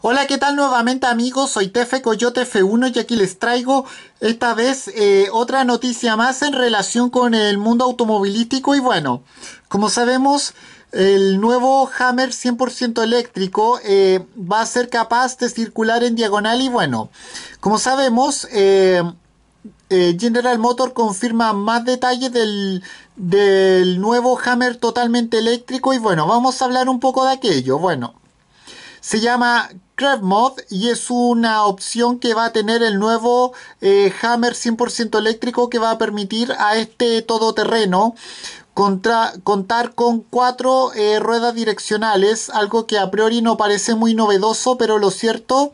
Hola, ¿qué tal nuevamente amigos? Soy Tefe Coyote F1 y aquí les traigo esta vez eh, otra noticia más en relación con el mundo automovilístico y bueno, como sabemos el nuevo Hammer 100% eléctrico eh, va a ser capaz de circular en diagonal y bueno, como sabemos... Eh, General Motor confirma más detalles del, del nuevo Hammer totalmente eléctrico y bueno, vamos a hablar un poco de aquello. Bueno, se llama Crab Mod y es una opción que va a tener el nuevo eh, Hammer 100% eléctrico que va a permitir a este todoterreno contar con cuatro eh, ruedas direccionales, algo que a priori no parece muy novedoso, pero lo cierto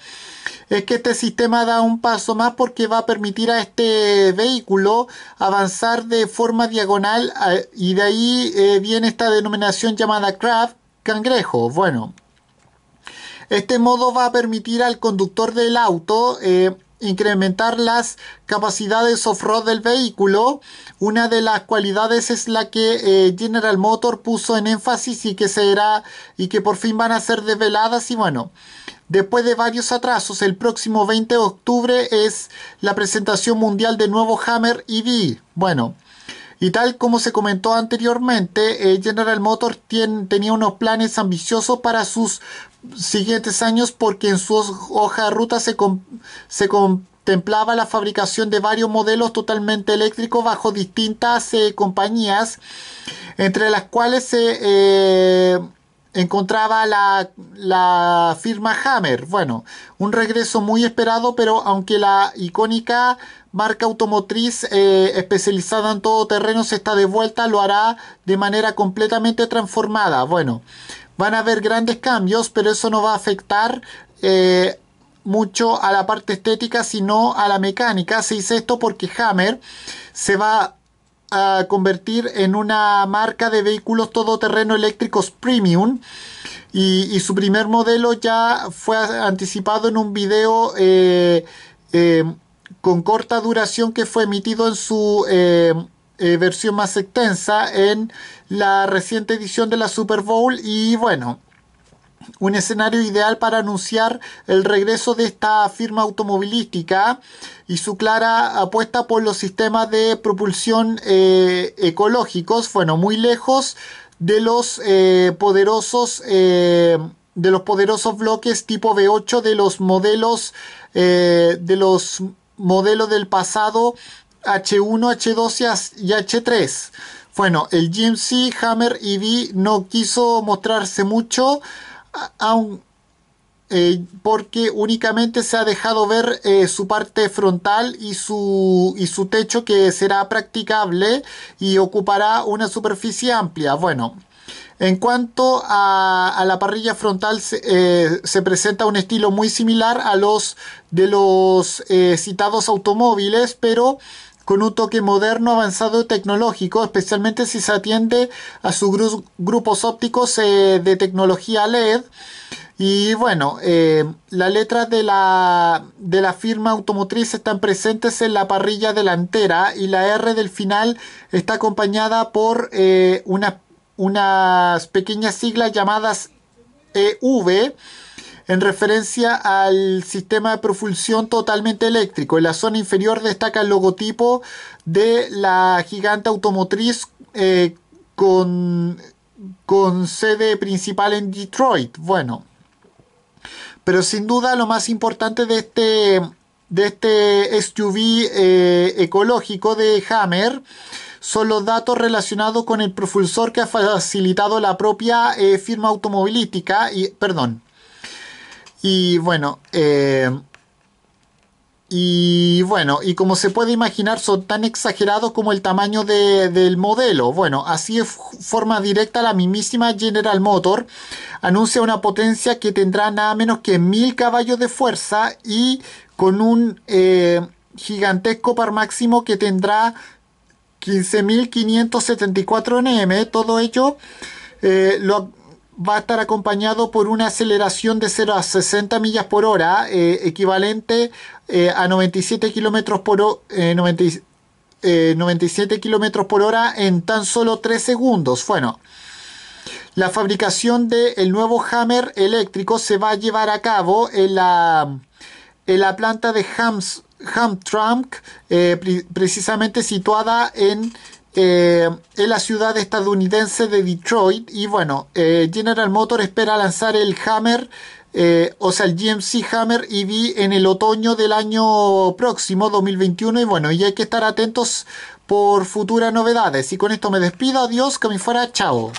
es que este sistema da un paso más porque va a permitir a este vehículo avanzar de forma diagonal eh, y de ahí viene esta denominación llamada Craft cangrejo. Bueno, este modo va a permitir al conductor del auto eh, incrementar las capacidades off-road del vehículo. Una de las cualidades es la que eh, General Motor puso en énfasis y que será y que por fin van a ser desveladas y bueno. Después de varios atrasos, el próximo 20 de octubre es la presentación mundial del nuevo Hammer EV. Bueno, y tal como se comentó anteriormente, eh, General Motors tenía unos planes ambiciosos para sus siguientes años porque en su hoja de ruta se, contemplaba la fabricación de varios modelos totalmente eléctricos bajo distintas eh, compañías, entre las cuales se... Eh, encontraba la, firma Hammer. Bueno, un regreso muy esperado, pero aunque la icónica marca automotriz eh, especializada en todo terreno se está de vuelta, lo hará de manera completamente transformada. Bueno, van a haber grandes cambios, pero eso no va a afectar. Eh, mucho a la parte estética sino a la mecánica se dice esto porque Hammer se va a convertir en una marca de vehículos todoterreno eléctricos premium. Y, su primer modelo ya fue anticipado en un video eh, eh, con corta duración que fue emitido en su eh, versión más extensa en la reciente edición de la Super Bowl. Y bueno un escenario ideal para anunciar el regreso de esta firma automovilística y su clara apuesta por los sistemas de propulsión eh, ecológicos, bueno, muy lejos de los eh, poderosos eh, de los poderosos bloques tipo V8 de los modelos de los modelos del pasado H1, H2 y H3. Bueno, el GMC Hammer EV no quiso mostrarse mucho aún, eh, porque únicamente se ha dejado ver eh, su parte frontal y su, su techo que será practicable y ocupará una superficie amplia. Bueno, en cuanto a, la parrilla frontal, eh, se, presenta un estilo muy similar a los de los citados automóviles, pero con un toque moderno, avanzado tecnológico, especialmente si se atiende a sus grupos ópticos eh, de tecnología LED. Y bueno, eh, las letras de la, de la firma automotriz están presentes en la parrilla delantera y la R del final está acompañada por eh, unas pequeñas siglas llamadas EV en referencia al sistema de propulsión totalmente eléctrico. En la zona inferior destaca el logotipo de la gigante automotriz eh, con, sede principal en Detroit. Bueno, pero sin duda lo más importante de este, de este SUV eh, ecológico de Hammer son los datos relacionados con el propulsor que ha facilitado la propia eh, firma automovilística y perdón y bueno, eh, y bueno, y como se puede imaginar, son tan exagerados como el tamaño del modelo. Bueno, así de forma directa la mismísima General Motor anuncia una potencia que tendrá nada menos que 1000 caballos de fuerza y con un eh, gigantesco par máximo que tendrá 15.574 Nm. Todo ello eh, lo, va a estar acompañado por una aceleración de 0 a 60 millas por hora, eh, equivalente eh, a 97 kilómetros por 97 eh, por hora en tan solo 3 segundos. Bueno, la fabricación del nuevo Hammer eléctrico se va a llevar a cabo en la, en la planta de Hams, Hamtramck, precisamente situada en eh, en la ciudad estadounidense de Detroit. Y bueno, eh, General Motors espera lanzar el Hammer, eh, o sea, el GMC Hammer EV en el otoño del año próximo, 2021. Y bueno, y hay que estar atentos por futuras novedades. Y con esto me despido. Adiós, que me fuera. Chao.